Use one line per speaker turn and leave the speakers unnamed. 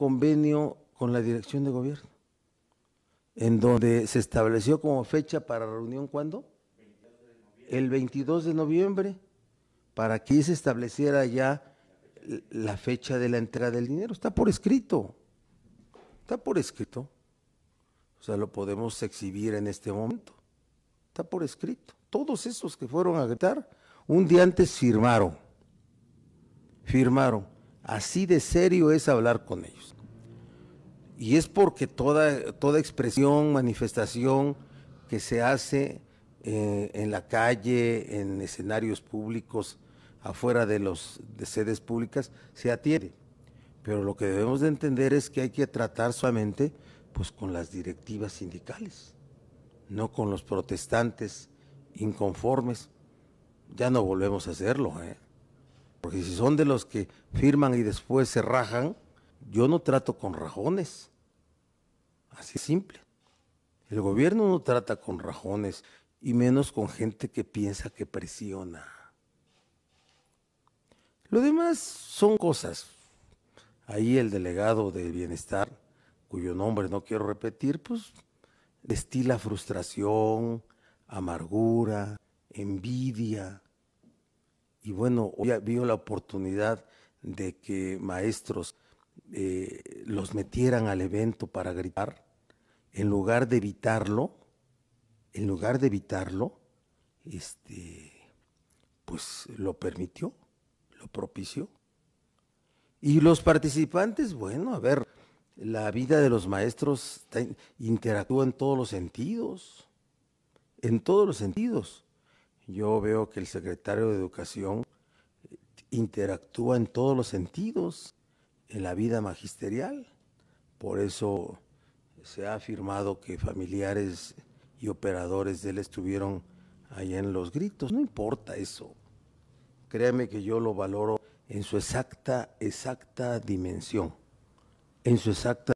convenio con la dirección de gobierno, en donde se estableció como fecha para reunión cuándo? El 22 de noviembre, para que se estableciera ya la fecha de la entrada del dinero. Está por escrito, está por escrito. O sea, lo podemos exhibir en este momento. Está por escrito. Todos esos que fueron a gritar, un día antes firmaron. Firmaron Así de serio es hablar con ellos. Y es porque toda, toda expresión, manifestación que se hace eh, en la calle, en escenarios públicos, afuera de las sedes públicas, se atiende. Pero lo que debemos de entender es que hay que tratar solamente pues, con las directivas sindicales, no con los protestantes inconformes. Ya no volvemos a hacerlo. ¿eh? Porque si son de los que firman y después se rajan, yo no trato con rajones. Así es simple. El gobierno no trata con rajones y menos con gente que piensa que presiona. Lo demás son cosas. Ahí el delegado de bienestar, cuyo nombre no quiero repetir, pues destila frustración, amargura, envidia, y bueno, hoy vio la oportunidad de que maestros eh, los metieran al evento para gritar, en lugar de evitarlo, en lugar de evitarlo, este, pues lo permitió, lo propició. Y los participantes, bueno, a ver, la vida de los maestros interactúa en todos los sentidos, en todos los sentidos yo veo que el secretario de Educación eh, interactúa en todos los sentidos en la vida magisterial. Por eso se ha afirmado que familiares y operadores de él estuvieron ahí en los gritos. No importa eso. Créame que yo lo valoro en su exacta, exacta dimensión, en su exacta